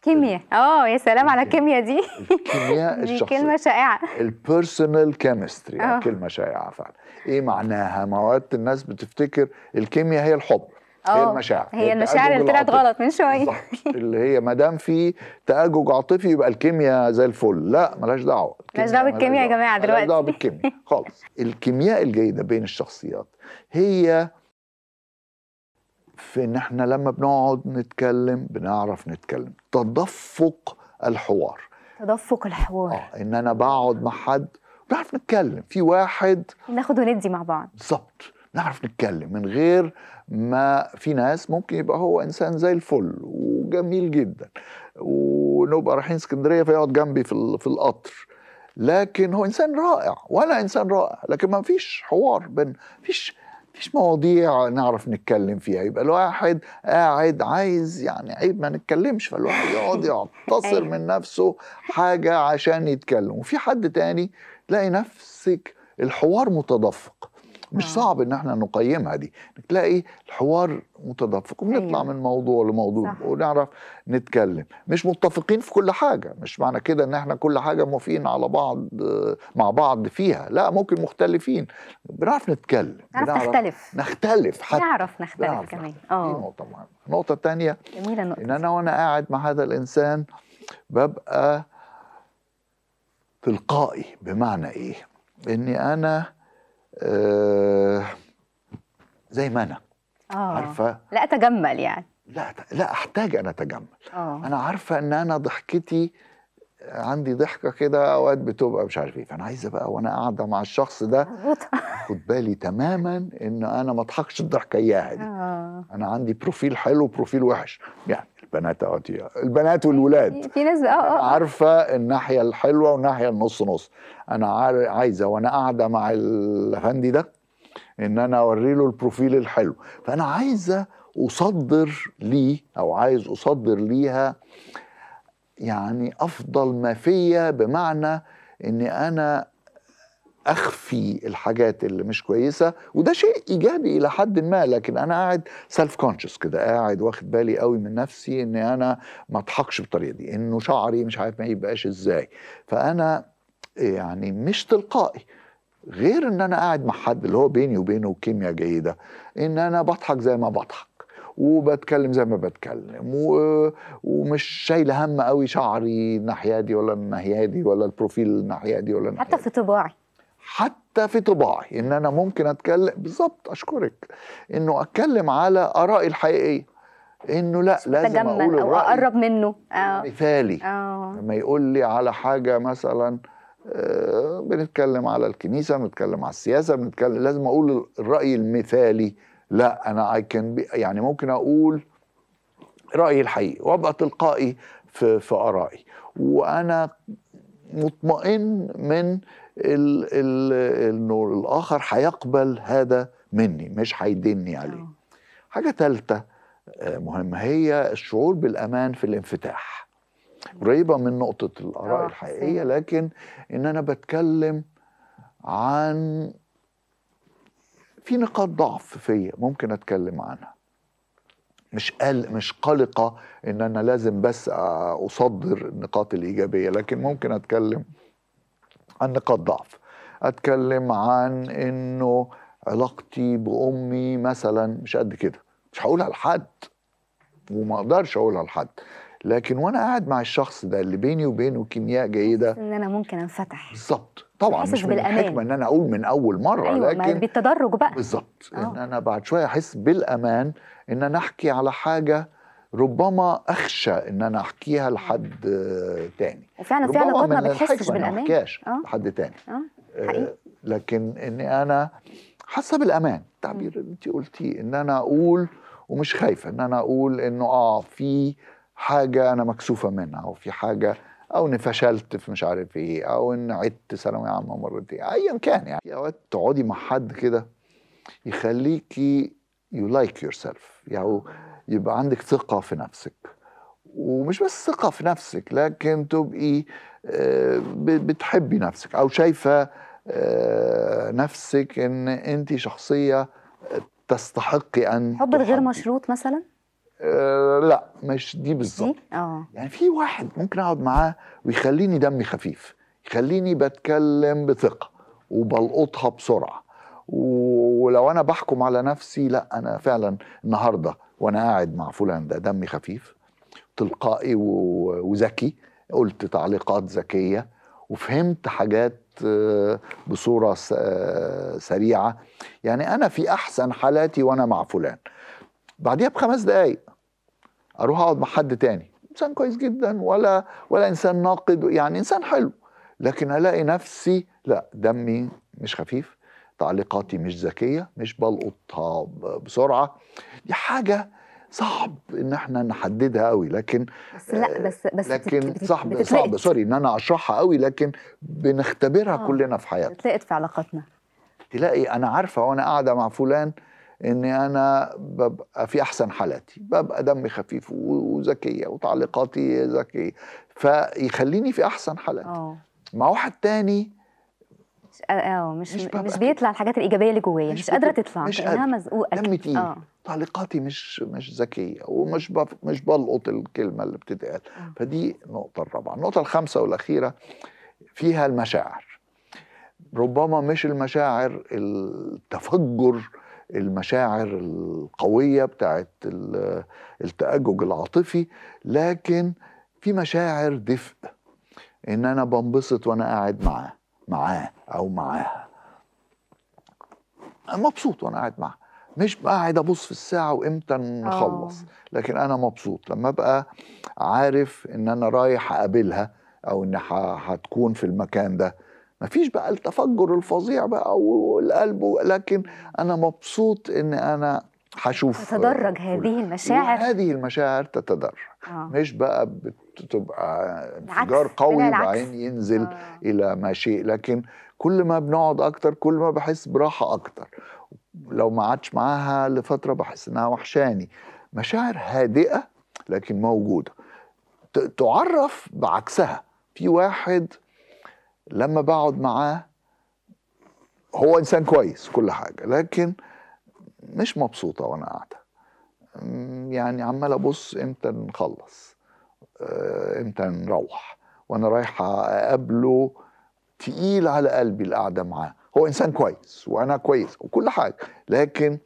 كيمياء اه يا سلام على الكيمياء دي الكيمياء الشخصيه دي كلمه شائعه البيرسونال كيمستري يعني آه. كلمه شائعه فعلا ايه معناها؟ ما اوقات الناس بتفتكر الكيمياء هي الحب آه، هي المشاعر هي المشاعر اللي طلعت غلط من شويه اللي هي ما دام في تاجج عاطفي يبقى الكيمياء زي الفل لا مالهاش دعوه مالهاش دعوه بالكيمياء يا جماعه دلوقتي مالهاش دعوه بالكيمياء خالص الكيمياء الجيده بين الشخصيات هي في ان احنا لما بنقعد نتكلم بنعرف نتكلم تدفق الحوار تدفق الحوار اه ان انا بقعد مع حد بنعرف نتكلم في واحد ناخد وندي مع بعض بالظبط نعرف نتكلم من غير ما في ناس ممكن يبقى هو انسان زي الفل وجميل جدا ونبقى رايحين اسكندريه فيقعد جنبي في, في القطر لكن هو انسان رائع وانا انسان رائع لكن ما فيش حوار بين فيش فيش مواضيع نعرف نتكلم فيها يبقى الواحد قاعد عايز يعني عيب ما نتكلمش فالواحد يقعد يعتصر أيوه. من نفسه حاجة عشان يتكلم وفي حد تاني تلاقي نفسك الحوار متدفق مش آه. صعب ان احنا نقيمها دي تلاقي الحوار متدفق بنطلع أيوة. من موضوع لموضوع صح. ونعرف نتكلم مش متفقين في كل حاجه مش معنى كده ان احنا كل حاجه موافقين على بعض مع بعض فيها لا ممكن مختلفين بنعرف نتكلم بنعرف نختلف نختلف حتى نعرف نختلف بنعرف كمان اه دي نقطه مهمه النقطه الثانيه ان انا وانا قاعد مع هذا الانسان ببقى تلقائي بمعنى ايه اني انا آه زي ما انا آه. عارفه لا اتجمل يعني لا لا احتاج ان اتجمل آه. انا عارفه ان انا ضحكتي عندي ضحكه كده اوقات بتبقى مش عارف ايه فانا عايزه بقى وانا قاعده مع الشخص ده خد بالي تماما ان انا ما اضحكش الضحكه اياها دي انا عندي بروفيل حلو وبروفيل وحش يعني البنات اهوت البنات والولاد في ناس اه اه, آه. عارفه الناحيه الحلوه والناحيه النص نص انا عايزه وانا قاعده مع الافندي ده ان انا اوري له البروفيل الحلو فانا عايزه اصدر ليه او عايز اصدر ليها يعني افضل ما فيا بمعنى اني انا اخفي الحاجات اللي مش كويسه وده شيء ايجابي الى حد ما لكن انا قاعد سيلف كونشس كده قاعد واخد بالي قوي من نفسي ان انا ما اضحكش بالطريقه دي انه شعري مش عارف ما يبقاش ازاي فانا يعني مش تلقائي غير ان انا قاعد مع حد اللي هو بيني وبينه كيمياء جيده ان انا بضحك زي ما بضحك وبتكلم زي ما بتكلم و... ومش شايله هم قوي شعري الناحيه دي ولا الناحيه دي ولا البروفيل الناحيه دي ولا الناحية حتى في طباعي حتى في طباعي ان انا ممكن اتكلم بالظبط اشكرك انه اتكلم على ارائي الحقيقيه انه لا لازم اقول او اقرب منه أو آه. مثالي أو آه. لما يقول لي على حاجه مثلا آه، بنتكلم على الكنيسه بنتكلم على السياسه بنتكلم لازم اقول الراي المثالي لا انا اي كان يعني ممكن اقول رايي الحقيقي وابقى تلقائي في في ارائي وانا مطمئن من ال ال الاخر هيقبل هذا مني مش هيدني عليه آه. حاجه ثالثه آه، مهمه هي الشعور بالامان في الانفتاح قريبه من نقطه الاراء آه، الحقيقيه لكن ان انا بتكلم عن في نقاط ضعف فيا ممكن اتكلم عنها مش قال مش قلقه ان انا لازم بس اصدر النقاط الايجابيه لكن ممكن اتكلم عن نقاط ضعف اتكلم عن انه علاقتي بامي مثلا مش قد كده مش هقولها لحد وما اقدرش اقولها لحد لكن وانا قاعد مع الشخص ده اللي بيني وبينه كيمياء جيده ان انا ممكن انفتح بالظبط طبعا مش من بالأمان. الحكمه ان انا اقول من اول مره أيوة لكن بالتدرج بقى بالظبط ان آه. انا بعد شويه احس بالامان ان انا احكي على حاجه ربما اخشى ان انا احكيها لحد تاني وفعلا فعلا قد ما بتحسش بالامان ما احكيهاش آه. لحد تاني أه؟ حقيقي. آه، لكن اني انا حاسه بالامان التعبير اللي انت قلتيه ان انا اقول ومش خايفه ان انا اقول انه اه في حاجه انا مكسوفه منها او في حاجه او اني فشلت في مش عارف ايه او ان عدت ثانويه عامه مرتين إيه، ايا كان يعني اوقات تقعدي مع حد كده يخليكي يو لايك يور سيلف يعني يبقى عندك ثقه في نفسك ومش بس ثقه في نفسك لكن تبقي آه، بتحبي نفسك او شايفه آه، نفسك ان انت شخصيه تستحقي ان حب غير مشروط مثلا آه، لا مش دي بالظبط آه. يعني في واحد ممكن اقعد معاه ويخليني دمي خفيف يخليني بتكلم بثقه وبلقطها بسرعه ولو انا بحكم على نفسي لا انا فعلا النهارده وانا قاعد مع فلان ده دمي خفيف تلقائي وذكي قلت تعليقات ذكيه وفهمت حاجات آه، بصوره سريعه يعني انا في احسن حالاتي وانا مع فلان بعديها بخمس دقايق اروح اقعد مع حد تاني انسان كويس جدا ولا ولا انسان ناقد يعني انسان حلو لكن الاقي نفسي لا دمي مش خفيف تعليقاتي مش ذكيه مش بلقطها بسرعه دي حاجه صعب ان احنا نحددها قوي لكن بس لا آه، بس بس لكن صعب صعب سوري ان انا اشرحها قوي لكن بنختبرها آه كلنا في حياتنا بتلاقي في علاقاتنا تلاقي انا عارفه وانا قاعده مع فلان اني انا ببقى في احسن حالاتي ببقى دمي خفيف وذكيه وتعليقاتي ذكيه فيخليني في احسن حالاتي أوه. مع واحد تاني اه مش مش, مش بيطلع الحاجات الايجابيه اللي جوايا مش, مش قادره تطلع مش كانها مزقوقه دمي تقيل آه. تعليقاتي مش مش ذكيه ومش بف... مش بلقط الكلمه اللي بتتقال آه. فدي النقطه الرابعه النقطه الخامسه والاخيره فيها المشاعر ربما مش المشاعر التفجر المشاعر القوية بتاعت التأجج العاطفي لكن في مشاعر دفء إن أنا بنبسط وأنا قاعد معاه معاه أو معاها مبسوط وأنا قاعد معاه مش قاعد ابص في الساعه وامتى نخلص آه. لكن انا مبسوط لما ابقى عارف ان انا رايح اقابلها او ان هتكون في المكان ده ما فيش بقى التفجر الفظيع بقى والقلب لكن انا مبسوط ان انا هشوف تتدرج هذه المشاعر هذه المشاعر تتدرج آه. مش بقى بتبقى انفجار قوي بعدين ينزل آه. الى ما شيء لكن كل ما بنقعد اكتر كل ما بحس براحه اكتر لو ما عادش معاها لفتره بحس انها وحشاني مشاعر هادئه لكن موجوده تعرف بعكسها في واحد لما بقعد معاه هو انسان كويس كل حاجه لكن مش مبسوطه وانا قاعده يعني عمال ابص امتى نخلص آه، امتى نروح وانا رايح اقابله تقيل على قلبي القعده معاه هو انسان كويس وانا كويس وكل حاجه لكن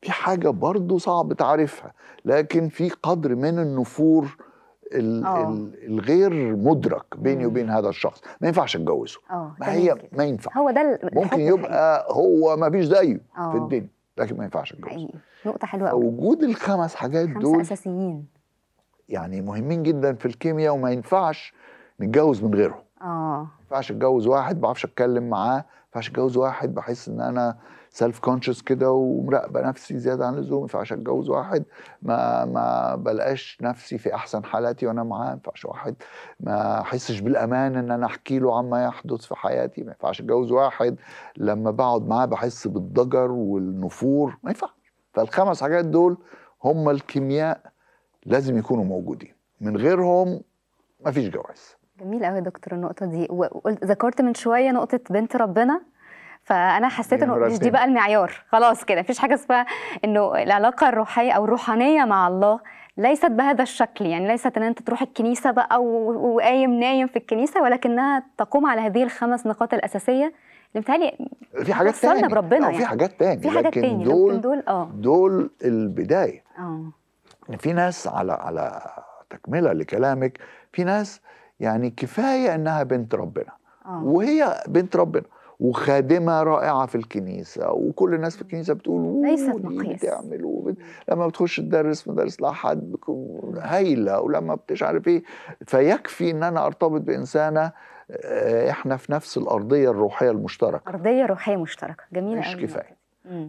في حاجه برضه صعب تعرفها لكن في قدر من النفور آه. الغير مدرك بيني وبين هذا الشخص ما ينفعش اتجوزه آه، ما هي ما ينفع هو ده ممكن يبقى هو ما فيش زيه آه. في الدنيا لكن ما ينفعش اتجوزه نقطه حلوه قوي وجود الخمس حاجات دول خمس اساسيين يعني مهمين جدا في الكيمياء وما ينفعش نتجوز من غيرهم اه ما ينفعش اتجوز واحد ما بعرفش اتكلم معاه ما ينفعش اتجوز واحد بحس ان انا سيلف كونشس كده ومراقبه نفسي زياده عن اللزوم ما ينفعش اتجوز واحد ما ما بلقاش نفسي في احسن حالاتي وانا معاه ما ينفعش واحد ما احسش بالامان ان انا احكي له عما يحدث في حياتي ما ينفعش اتجوز واحد لما بقعد معاه بحس بالضجر والنفور ما ينفعش فالخمس حاجات دول هم الكيمياء لازم يكونوا موجودين من غيرهم ما فيش جواز جميل قوي يا دكتور النقطه دي وقلت ذكرت من شويه نقطه بنت ربنا فانا حسيت يعني انه مش دي بقى المعيار خلاص كده مفيش حاجه اسمها انه العلاقه الروحيه او الروحانيه مع الله ليست بهذا الشكل يعني ليست ان انت تروح الكنيسه بقى وقايم نايم في الكنيسه ولكنها تقوم على هذه الخمس نقاط الاساسيه اللي متهيألي في حاجات تانية بربنا يعني. في حاجات تانية في حاجات لكن تانية دول دول اه دول البدايه اه في ناس على على تكمله لكلامك في ناس يعني كفايه انها بنت ربنا أوه. وهي بنت ربنا وخادمه رائعه في الكنيسه وكل الناس في الكنيسه بتقول ليست مقياس بتعمل وبت... لما بتخش تدرس مدرس لحد هايله ولما مش عارف ايه فيكفي ان انا ارتبط بانسانه آه، احنا في نفس الارضيه الروحيه المشتركه ارضيه روحيه مشتركه جميله مش كفايه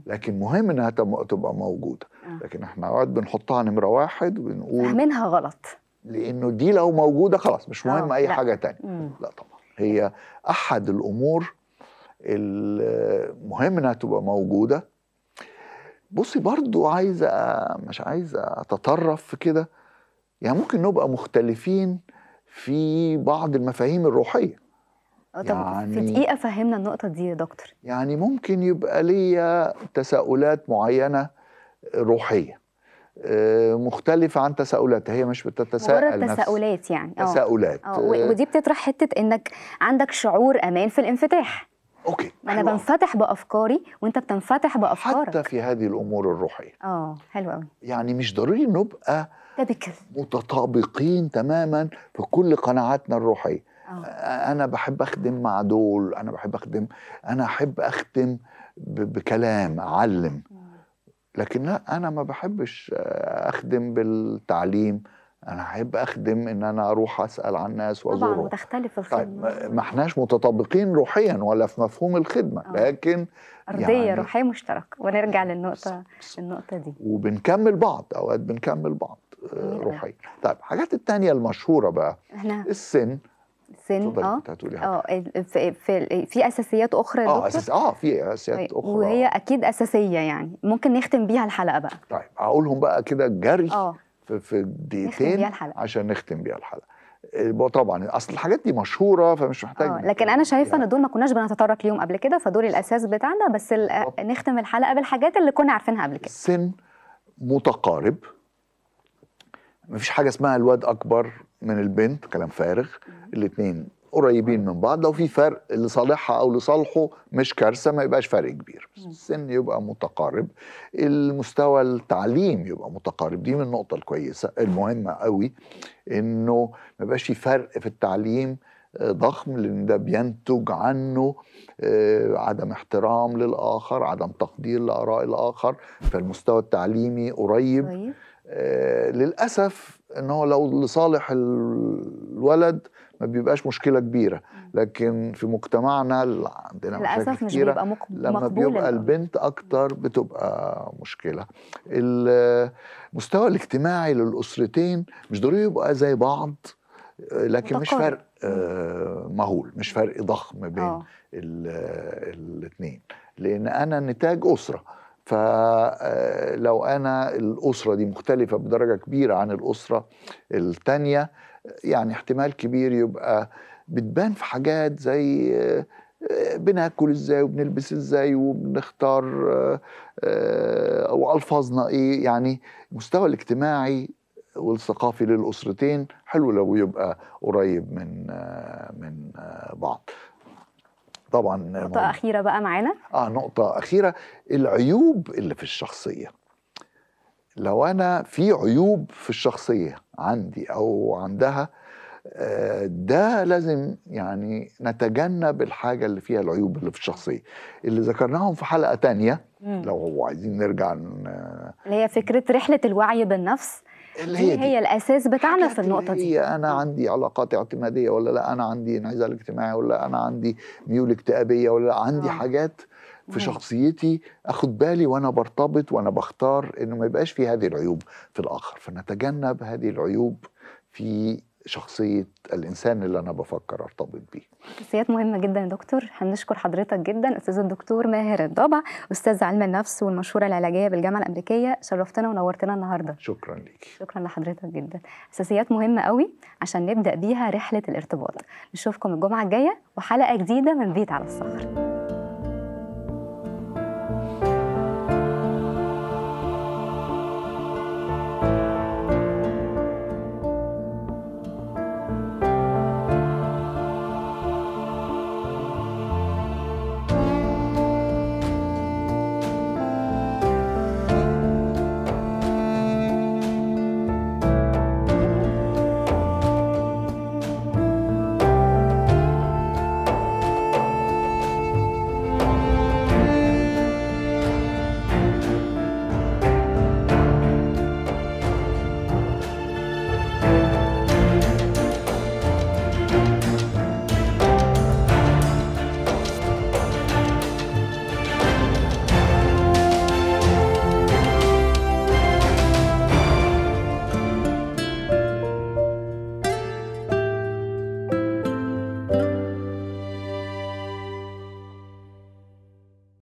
لكن مهم انها تبقى موجوده آه. لكن احنا اوقات بنحطها نمره واحد وبنقول فاهمينها غلط لانه دي لو موجوده خلاص مش مهم آه، اي لا. حاجه تانية لا طبعا هي احد الامور المهم انها تبقى موجوده بصي برضو عايزه مش عايزه اتطرف في كده يعني ممكن نبقى مختلفين في بعض المفاهيم الروحيه آه، طب يعني في دقيقه فهمنا النقطه دي يا دكتور يعني ممكن يبقى ليا تساؤلات معينه روحيه آه، مختلفة عن تساؤلاتها هي مش بتتساءل مجرد تساؤلات يعني آه. تساؤلات أوه. أوه. ودي بتطرح حتة إنك عندك شعور أمان في الانفتاح اوكي ما انا بنفتح بافكاري وانت بتنفتح بافكارك حتى في هذه الامور الروحيه اه حلو قوي يعني مش ضروري نبقى تبكل. متطابقين تماما في كل قناعاتنا الروحيه أوه. انا بحب اخدم مع دول انا بحب اخدم انا احب اختم بكلام اعلم آه. لكن لا انا ما بحبش آه، اخدم بالتعليم انا احب اخدم ان انا اروح اسال عن الناس وازورهم طبعا وتختلف طيب، الخدمه طيب ما احناش متطابقين روحيا ولا في مفهوم الخدمه أوه. لكن ارضيه يعني روحيه مشتركه ونرجع للنقطه النقطه دي وبنكمل بعض اوقات بنكمل بعض آه، روحيا طيب الحاجات الثانيه المشهوره بقى احنا السن سن اه اه في, في, في اساسيات اخرى اه أساس اه في اساسيات طيب، اخرى وهي اكيد اساسيه يعني ممكن نختم بيها الحلقه بقى طيب هقولهم بقى كده جري اه في دقيقتين عشان نختم بيها الحلقه آه، طبعا اصل الحاجات دي مشهوره فمش محتاج آه، لكن انا شايفه يعني. ان دول ما كناش بنتطرق ليهم قبل كده فدول الاساس بتاعنا بس آه، نختم الحلقه بالحاجات اللي كنا عارفينها قبل كده سن متقارب مفيش حاجه اسمها الواد اكبر من البنت كلام فارغ الاثنين قريبين من بعض لو في فرق لصالحها او لصالحه مش كارثه ما يبقاش فرق كبير السن يبقى متقارب المستوى التعليم يبقى متقارب دي من النقطه الكويسه المهمه قوي انه ما يبقاش في فرق في التعليم آه، ضخم لان ده بينتج عنه آه، عدم احترام للاخر عدم تقدير لاراء الاخر فالمستوى التعليمي قريب طيب. آه، للاسف ان هو لو لصالح الولد ما بيبقاش مشكله كبيره لكن في مجتمعنا عندنا مشاكل مش بيبقى مقبول لما بيبقى البنت اكتر بتبقى مشكله المستوى الاجتماعي للاسرتين مش ضروري يبقى زي بعض لكن متقارب. مش فرق آه، مهول مش فرق ضخم بين آه. الاثنين لان انا نتاج اسره فلو آه، انا الاسره دي مختلفه بدرجه كبيره عن الاسره الثانيه يعني احتمال كبير يبقى بتبان في حاجات زي آه، بناكل ازاي وبنلبس ازاي وبنختار آه، آه، والفاظنا ايه يعني المستوى الاجتماعي والثقافي للاسرتين حلو لو يبقى قريب من من بعض طبعا نقطة أخيرة بقى معانا اه نقطة أخيرة العيوب اللي في الشخصية لو أنا في عيوب في الشخصية عندي او عندها آه، ده لازم يعني نتجنب الحاجه اللي فيها العيوب اللي في الشخصيه اللي ذكرناهم في حلقه تانية لو هو عايزين نرجع اللي هي فكره رحله الوعي بالنفس اللي هي, دي. هي الاساس بتاعنا في النقطه دي هي انا عندي علاقات اعتماديه ولا لا انا عندي انعزال اجتماعي ولا انا عندي ميول اكتئابيه ولا عندي اه. حاجات في شخصيتي اخد بالي وانا برتبط وانا بختار انه ما يبقاش في هذه العيوب في الاخر فنتجنب هذه العيوب في شخصية الإنسان اللي أنا بفكر أرتبط بيه شخصيات مهمة جدا يا دكتور هنشكر حضرتك جدا أستاذ الدكتور ماهر الضبع أستاذ علم النفس والمشهوره العلاجية بالجامعة الأمريكية شرفتنا ونورتنا النهاردة شكرا ليك شكرا لحضرتك جدا أساسيات مهمة قوي عشان نبدأ بيها رحلة الارتباط نشوفكم الجمعة الجاية وحلقة جديدة من بيت على الصخر